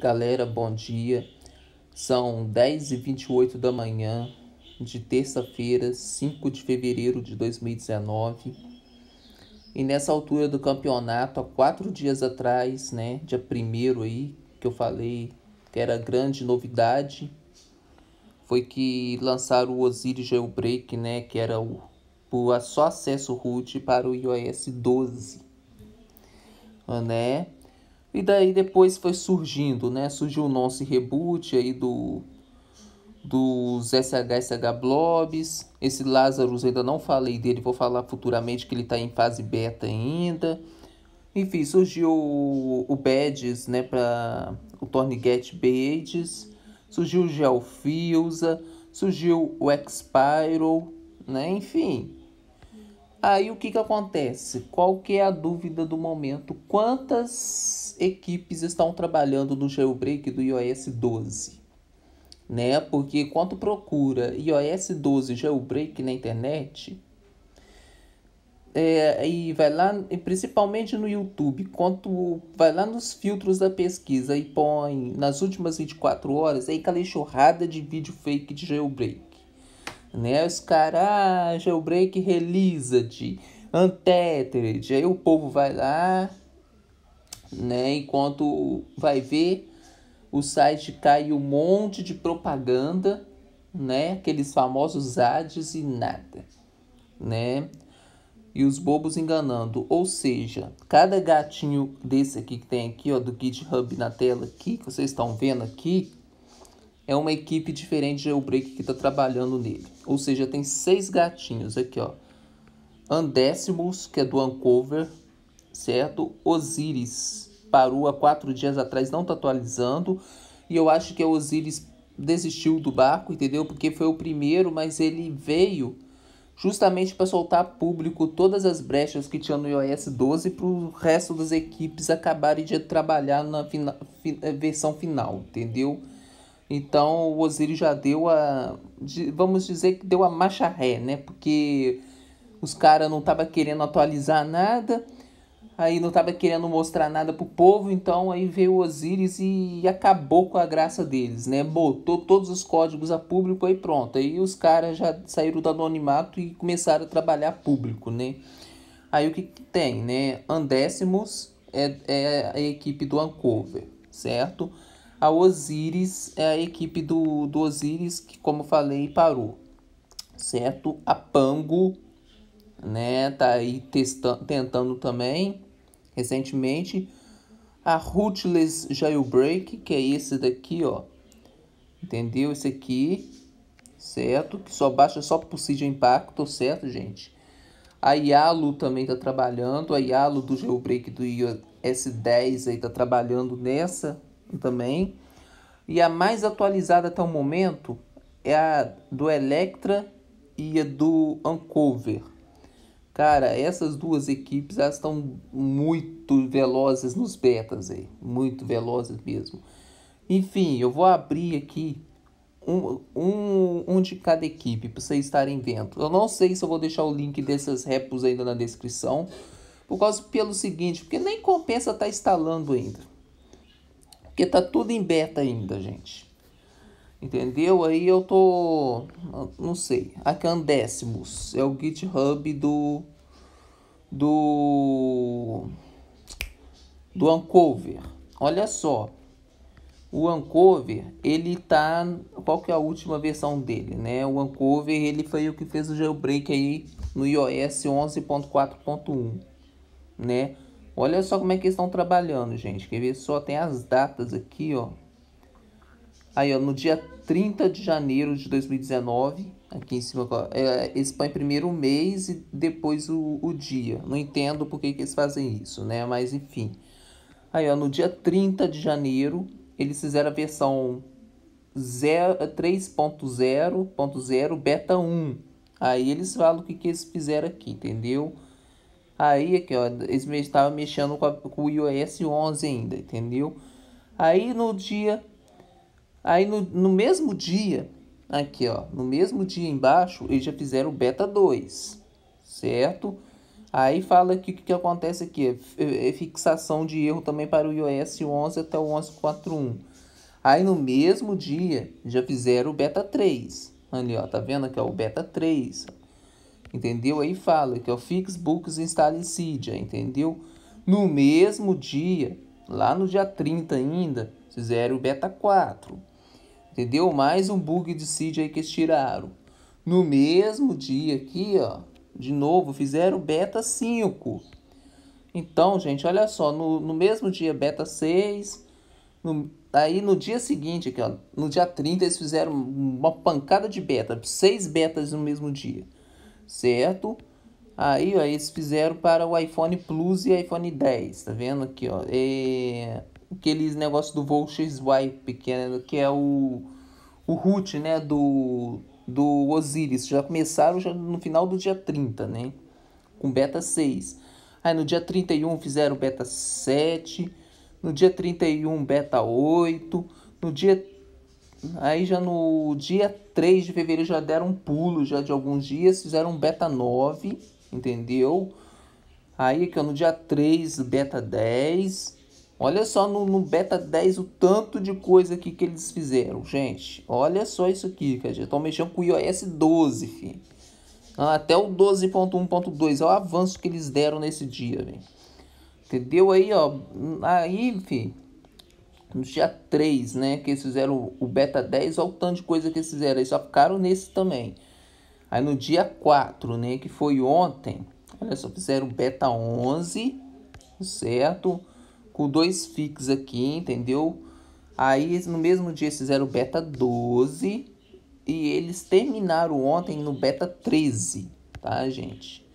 Galera, bom dia. São 10h28 da manhã de terça-feira, 5 de fevereiro de 2019. E nessa altura do campeonato, há quatro dias atrás, né, dia primeiro aí, que eu falei que era grande novidade, foi que lançaram o Osiris Jailbreak, né, que era o, o só acesso root para o iOS 12, né? E daí depois foi surgindo, né? Surgiu o nosso reboot aí do dos SHSH Blobs. Esse Lazarus ainda não falei dele, vou falar futuramente que ele está em fase beta ainda. Enfim, surgiu o, Badges, né, para o Torniget Badges, surgiu o Geofusa, surgiu o Expiral, né, enfim. Aí o que, que acontece? Qual que é a dúvida do momento? Quantas equipes estão trabalhando no jailbreak do iOS 12? Né? Porque quando procura iOS 12 jailbreak na internet, é, e vai lá, e principalmente no YouTube, quando vai lá nos filtros da pesquisa e põe nas últimas 24 horas, aí é aquela enxurrada de vídeo fake de jailbreak né? Os caras, ah, jailbreak released, untethered. Aí o povo vai lá, né? Enquanto vai ver, o site cai um monte de propaganda, né? Aqueles famosos ads e nada, né? E os bobos enganando. Ou seja, cada gatinho desse aqui que tem aqui, ó, do GitHub na tela aqui, que vocês estão vendo aqui, é uma equipe diferente de Jailbreak que está trabalhando nele. Ou seja, tem seis gatinhos aqui, ó. Andécimos, que é do Uncover, certo? Osiris parou há quatro dias atrás, não está atualizando. E eu acho que o é Osiris desistiu do barco, entendeu? Porque foi o primeiro, mas ele veio justamente para soltar público todas as brechas que tinha no iOS 12 para o resto das equipes acabarem de trabalhar na fina, fi, eh, versão final, entendeu? Então o Osiris já deu a. Vamos dizer que deu a marcha ré, né? Porque os caras não estavam querendo atualizar nada, aí não estavam querendo mostrar nada pro povo, então aí veio o Osiris e acabou com a graça deles, né? Botou todos os códigos a público e pronto. Aí os caras já saíram do anonimato e começaram a trabalhar público, né? Aí o que, que tem, né? Andécimos é, é a equipe do Ancover, certo? A Osiris é a equipe do, do Osiris que, como falei, parou. Certo? A Pango, né? Tá aí testando, tentando também recentemente. A Rootless Jailbreak, que é esse daqui, ó. Entendeu? Esse aqui, certo? Que só baixa só por Cid Impacto, certo, gente? A Yalo também tá trabalhando. A Yalo do Jailbreak do iOS 10 aí tá trabalhando nessa também. E a mais atualizada até o momento é a do Electra e a do Uncover. Cara, essas duas equipes estão muito velozes nos betas aí, muito velozes mesmo. Enfim, eu vou abrir aqui um, um, um de cada equipe para vocês estarem vendo. Eu não sei se eu vou deixar o link dessas repos ainda na descrição, por causa pelo seguinte, porque nem compensa estar tá instalando ainda. Porque tá tudo em beta ainda, gente. Entendeu? Aí eu tô. Não sei. Aqui é É o GitHub do. Do. Do Uncover. Olha só. O Uncover, ele tá. Qual que é a última versão dele, né? O Uncover, ele foi o que fez o jailbreak aí no iOS 11.4.1, né? Olha só como é que eles estão trabalhando, gente. Quer ver? Só tem as datas aqui, ó. Aí, ó, no dia 30 de janeiro de 2019, aqui em cima, ó, é, eles põem primeiro o mês e depois o, o dia. Não entendo por que, que eles fazem isso, né? Mas, enfim. Aí, ó, no dia 30 de janeiro, eles fizeram a versão 3.0.0 beta 1. Aí eles falam o que, que eles fizeram aqui, entendeu? Aí, aqui, ó, eles estavam mexendo com, a, com, o iOS 11 ainda, entendeu? Aí no dia, aí no, no mesmo dia, aqui, ó, no mesmo dia embaixo, eles já fizeram o beta 2, certo? Aí fala que o que, que, acontece aqui, é, é, é fixação de erro também para o iOS 11 até o 11.41. Aí no mesmo dia já fizeram o beta 3. Ali, ó, tá vendo que é o beta 3 entendeu? Aí fala que é o então, Fix Books Instalicidia, entendeu? No mesmo dia, lá no dia 30 ainda, fizeram o beta 4, entendeu? Mais um bug de seed aí que eles tiraram. No mesmo dia aqui, ó, de novo, fizeram o beta 5. Então, gente, olha só, no, no mesmo dia beta 6, no, aí no dia seguinte, aqui, ó, no dia 30, eles fizeram uma pancada de beta, seis betas no mesmo dia certo? Aí, ó, eles fizeram para o iPhone Plus e iPhone 10, tá vendo aqui, ó? É... Aqueles negócio do voucher swipe, que é, que é o, o root, né, do, do Osiris. Já começaram já no final do dia 30, né? Com beta 6. Aí no dia 31 fizeram beta 7, no dia 31 beta 8, no dia Aí já no dia 3 de fevereiro já deram um pulo já de alguns dias, fizeram um beta 9, entendeu? Aí que no dia 3, beta 10. Olha só no, no, beta 10 o tanto de coisa aqui que eles fizeram, gente. Olha só isso aqui, cara. Já estão mexendo com o iOS 12, filho. Ah, até o 12.1.2, olha é o avanço que eles deram nesse dia, velho. Entendeu aí, ó? Hum, aí, enfim, no dia 3, né? Que eles fizeram o beta 10, olha o tanto de coisa que eles fizeram. Eles só ficaram nesse também. Aí no dia 4, né? Que foi ontem. Olha só, fizeram o beta 11, certo? Com dois fix aqui, entendeu? Aí no mesmo dia fizeram o beta 12. E eles terminaram ontem no beta 13, tá, gente?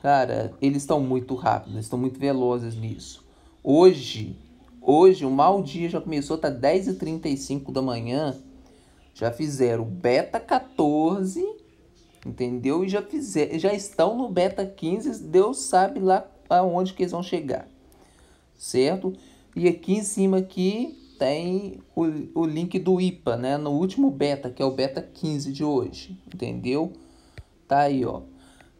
Cara, eles estão muito rápidos, estão muito velozes nisso. Hoje, Hoje, o um mau dia já começou, tá 10h35 da manhã. Já fizeram beta 14, entendeu? E já, fizer, já estão no beta 15, Deus sabe lá aonde que eles vão chegar, certo? E aqui em cima aqui tem o, o link do IPA, né? No último beta, que é o beta 15 de hoje, entendeu? Tá aí, ó.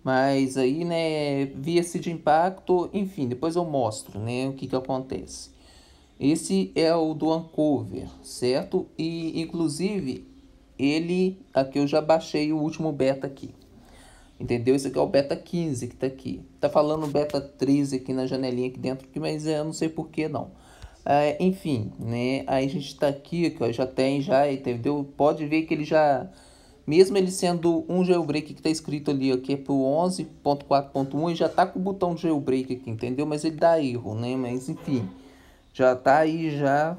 Mas aí, né, via-se de impacto, enfim, depois eu mostro, né, o que que acontece. Esse é o do Uncover, certo? E inclusive ele aqui eu já baixei o último beta aqui. Entendeu? Esse aqui é o beta 15 que tá aqui. Tá falando beta 13 aqui na janelinha aqui dentro, mas é, eu não sei por que não. É, enfim, né? Aí a gente tá aqui, que já tem, já, entendeu? Pode ver que ele já mesmo ele sendo um jailbreak que está escrito ali aqui é pro 11.4.1 e já tá com o botão jailbreak aqui, entendeu? Mas ele dá erro, né? Mas enfim já tá aí já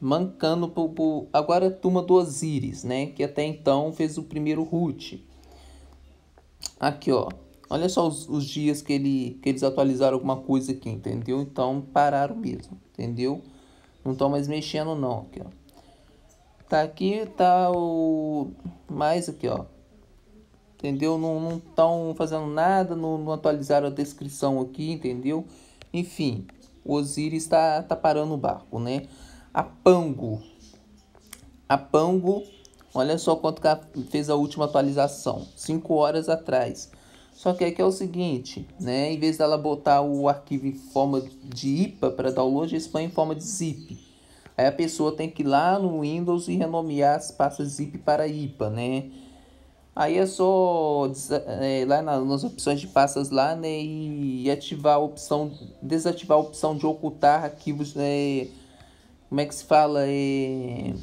mancando pro, pro... agora a é turma do Osiris, né? Que até então fez o primeiro root. Aqui, ó. Olha só os, os dias que, ele, que eles atualizaram alguma coisa aqui, entendeu? Então pararam mesmo, entendeu? Não estão mais mexendo não, aqui, ó. Tá aqui, tá o... Mais aqui, ó. Entendeu? Não estão fazendo nada, não, não atualizaram a descrição aqui, entendeu? Enfim, o Osiris está tá parando o barco, né? A Pango. A Pango, olha só quanto que ela fez a última atualização, 5 horas atrás. Só que aqui é, é o seguinte, né? Em vez dela botar o arquivo em forma de IPA para download, eles põem em forma de zip. Aí a pessoa tem que ir lá no Windows e renomear as pastas zip para IPA, né? Aí é só é, lá nas opções de pastas lá, né, e ativar a opção, desativar a opção de ocultar arquivos, né, como é que se fala, é,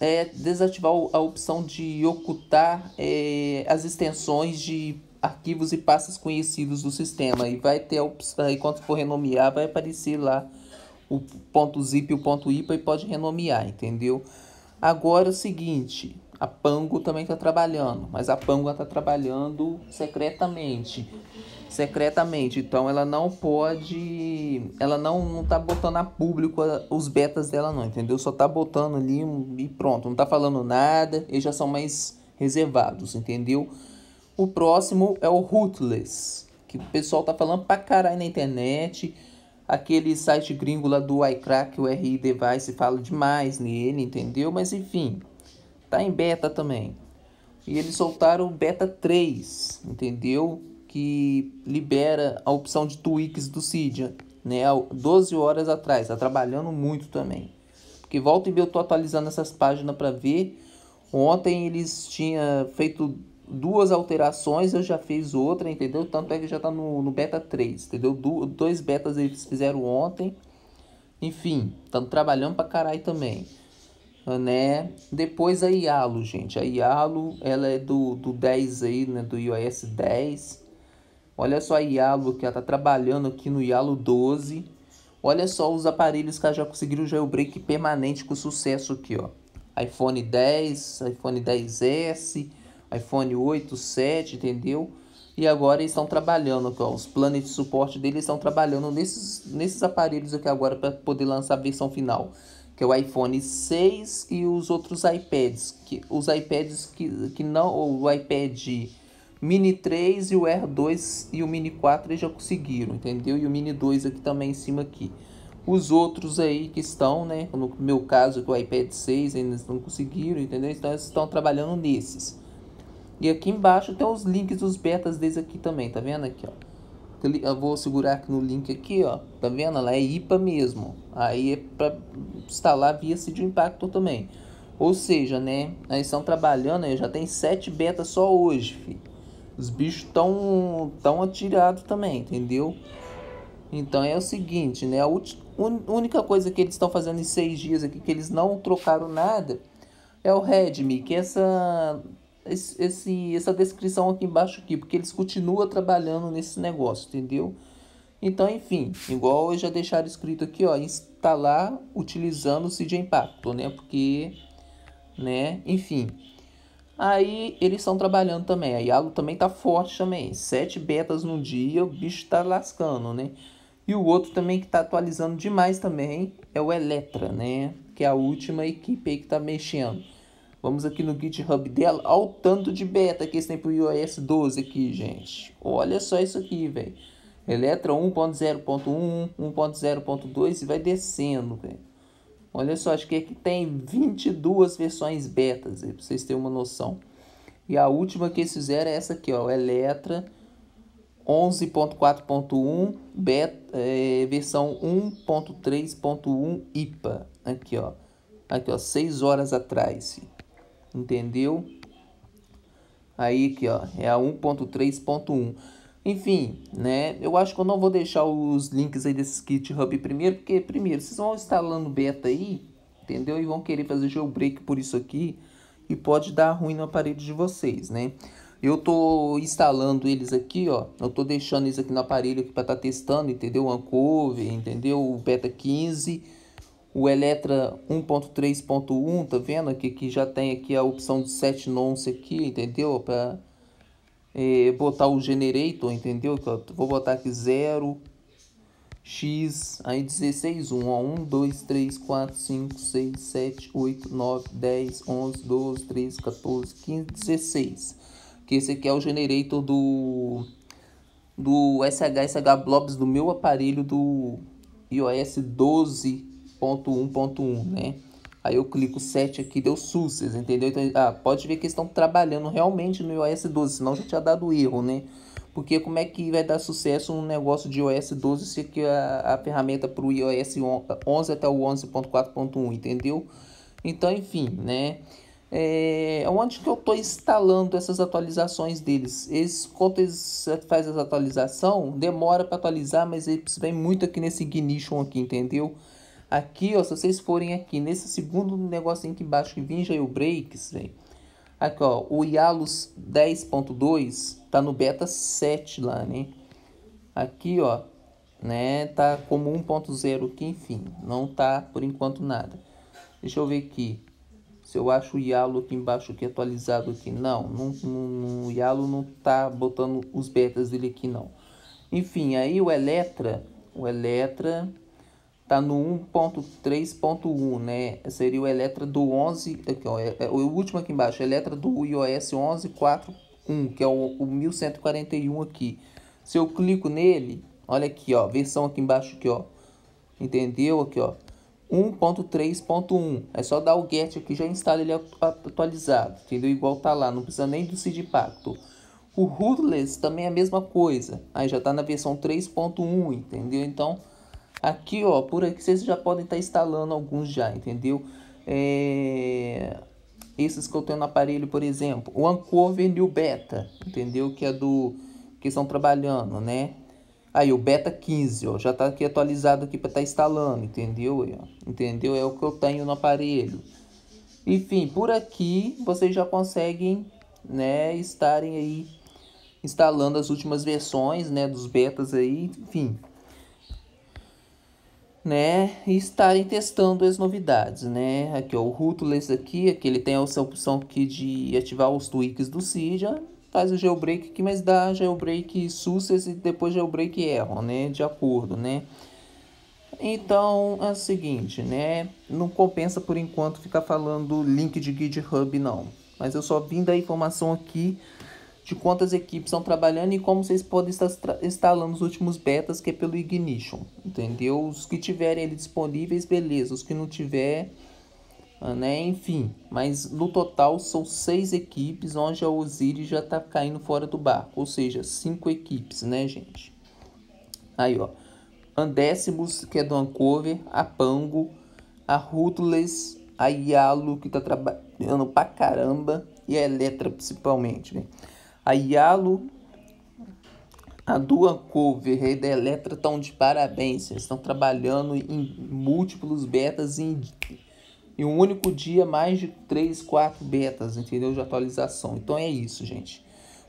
é desativar a opção de ocultar é, as extensões de arquivos e pastas conhecidos do sistema e vai ter a opção, é, e quando for renomear vai aparecer lá o ponto zip e o ponto ipa e pode renomear, entendeu? Agora é o seguinte, a Pango também está trabalhando, mas a Pango está trabalhando secretamente. Secretamente, então ela não pode. Ela não, não tá botando a público os betas dela, não, entendeu? Só tá botando ali e pronto, não tá falando nada, eles já são mais reservados, entendeu? O próximo é o Rootless, que o pessoal tá falando pra caralho na internet. Aquele site gringo lá do iCrack, o RI Device, fala demais nele, entendeu? Mas enfim. Tá em beta também. E eles soltaram o beta 3, entendeu? Que libera a opção de tweaks do Cydia, né? 12 horas atrás, tá trabalhando muito também. Porque volta e meia eu tô atualizando essas páginas para ver. Ontem eles tinham feito duas alterações, eu já fiz outra, entendeu? Tanto é que já tá no, no beta 3, entendeu? Du dois betas eles fizeram ontem. Enfim, estamos trabalhando para caralho também né? Depois a IALO, gente. A IALO, ela é do, do 10 aí, né? Do iOS 10. Olha só a IALO, que ela tá trabalhando aqui no IALO 12. Olha só os aparelhos que ela já conseguiram o jailbreak permanente com sucesso aqui, ó. iPhone 10, iPhone 10S, iPhone 8, 7, entendeu? E agora eles estão trabalhando, com ó, os planos de suporte deles estão trabalhando nesses, nesses aparelhos aqui agora para poder lançar a versão final que é o iPhone 6 e os outros iPads, que os iPads que, que não o iPad Mini 3 e o Air 2 e o Mini 4 eles já conseguiram, entendeu? E o Mini 2 aqui também em cima aqui. Os outros aí que estão, né, no meu caso, que é o iPad 6 ainda não conseguiram, entendeu? Então eles estão trabalhando nesses. E aqui embaixo tem os links dos betas desde aqui também, tá vendo aqui, ó? eu vou segurar aqui no link aqui, ó. Tá vendo? Ela é IPA mesmo. Aí é para instalar via CD Impactor também. Ou seja, né? Aí estão trabalhando, aí né, já tem sete betas só hoje, filho. Os bichos tão, tão atirados também, entendeu? Então é o seguinte, né? A única coisa que eles estão fazendo em seis dias aqui, que eles não trocaram nada, é o Redmi, que é essa esse, essa descrição aqui embaixo aqui, porque eles continuam trabalhando nesse negócio, entendeu? Então, enfim, igual eu já deixar escrito aqui, ó, instalar utilizando o CG Impacto, né? Porque, né, enfim. Aí eles estão trabalhando também, a Yalo também tá forte também. Sete betas num dia, o bicho tá lascando, né? E o outro também que tá atualizando demais também é o Eletra, né? Que é a última equipe aí que tá mexendo. Vamos aqui no GitHub dela. Olha o tanto de beta que eles têm para o iOS 12 aqui, gente. Olha só isso aqui, velho. Eletra 1.0.1, 1.0.2 e vai descendo, velho. Olha só, acho que aqui tem 22 versões betas, para vocês terem uma noção. E a última que eles fizeram é essa aqui, ó, Eletra 11.4.1, é, versão 1.3.1 IPA. Aqui, ó. Aqui, ó, 6 horas atrás. Filho entendeu? Aí aqui, ó, é a 1.3.1. Enfim, né? Eu acho que eu não vou deixar os links aí desses GitHub primeiro, porque primeiro vocês vão instalando beta aí, entendeu? E vão querer fazer jailbreak por isso aqui e pode dar ruim no aparelho de vocês, né? Eu tô instalando eles aqui, ó. Eu tô deixando eles aqui no aparelho para estar tá testando, entendeu? Ancover, entendeu? O beta 15 o Eletra 1.3.1, tá vendo aqui que já tem aqui a opção de set nonce aqui, entendeu? Para é, botar o generator, entendeu? vou botar aqui 0, x, aí 16, 1, ó, 1, 2, 3, 4, 5, 6, 7, 8, 9, 10, 11, 12, 13, 14, 15, 16. Que esse aqui é o generator do do SHSH Blobs do meu aparelho do iOS 12 7.1.1, né? Aí eu clico 7 aqui, deu SUS, vocês entenderam? Então, ah, pode ver que eles estão trabalhando realmente no iOS 12, senão já tinha dado erro, né? Porque como é que vai dar sucesso um negócio de iOS 12 se que a, a ferramenta para o iOS 11 até o 11.4.1, entendeu? Então, enfim, né? É, onde que eu estou instalando essas atualizações deles? Eles, quando eles fazem essa atualização, demora para atualizar, mas eles vem muito aqui nesse ignition aqui, entendeu? Aqui, ó, se vocês forem aqui, nesse segundo negocinho aqui embaixo que vem jailbreaks, velho. Aqui, ó, o Yalos 10.2 tá no beta 7 lá, né? Aqui, ó, né, tá como 1.0 aqui, enfim, não tá por enquanto nada. Deixa eu ver aqui. Se eu acho o Yalo aqui embaixo aqui atualizado aqui. Não, não, não, o Yalo não tá botando os betas dele aqui, não. Enfim, aí o Eletra, o Eletra tá no 1.3.1, né? Seria o Eletra do 11, aqui, é ó, é, é, o último aqui embaixo, Eletra do iOS 11.4.1, que é o, o 1141 aqui. Se eu clico nele, olha aqui, ó, versão aqui embaixo aqui, ó. Entendeu? Aqui, ó. 1.3.1. É só dar o get aqui, já instala ele atualizado, entendeu? Igual tá lá, não precisa nem do seed pacto. O rootless também é a mesma coisa. Aí já tá na versão 3.1, entendeu? Então, Aqui, ó, por aqui vocês já podem estar tá instalando alguns já, entendeu? É... Esses que eu tenho no aparelho, por exemplo, o Ancover e o Beta, entendeu? Que é do que estão trabalhando, né? Aí o beta 15, ó, já tá aqui atualizado aqui para estar tá instalando, entendeu? É, entendeu? É o que eu tenho no aparelho. Enfim, por aqui vocês já conseguem, né, estarem aí instalando as últimas versões, né, dos betas aí, enfim né, e estarem testando as novidades, né, aqui ó, o Rootless aqui, aqui ele tem a opção aqui de ativar os tweaks do Cydia, faz o jailbreak aqui, mas dá jailbreak success e depois jailbreak erro né, de acordo, né, então é o seguinte, né, não compensa por enquanto ficar falando link de GitHub não, mas eu só vim da informação aqui de quantas equipes estão trabalhando e como vocês podem estar instalando os últimos betas que é pelo Ignition, entendeu? Os que tiverem ele disponíveis, beleza, os que não tiver, ah, né, enfim. Mas no total são seis equipes onde a Osiris já está caindo fora do barco, ou seja, cinco equipes, né, gente? Aí, ó, Andécimos, que é do Ancover, a Pango, a Ruthless, a Yalo, que está trabalhando pra caramba, e a Eletra principalmente, né? A Yalo, a Dua a rede da Eletra, estão de parabéns. Eles estão trabalhando em múltiplos betas em, em um único dia, mais de 3, 4 betas, entendeu? De atualização. Então é isso, gente.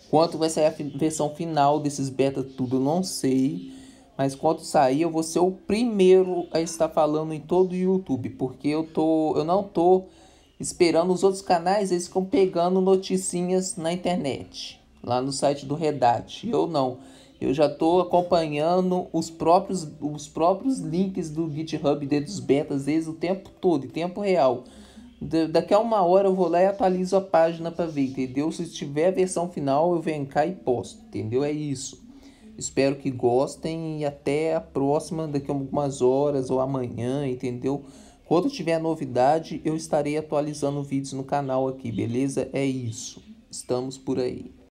Quanto vai sair a versão final desses betas, tudo eu não sei. Mas quando sair, eu vou ser o primeiro a estar falando em todo o YouTube. Porque eu, tô, eu não tô esperando os outros canais, eles ficam pegando noticinhas na internet lá no site do Redat. Eu não. Eu já estou acompanhando os próprios, os próprios links do GitHub dos betas desde o tempo todo, em tempo real. daqui a uma hora eu vou lá e atualizo a página para ver, entendeu? Se tiver a versão final, eu venho cá e posto, entendeu? É isso. Espero que gostem e até a próxima, daqui a algumas horas ou amanhã, entendeu? Quando tiver novidade, eu estarei atualizando vídeos no canal aqui, beleza? É isso. Estamos por aí.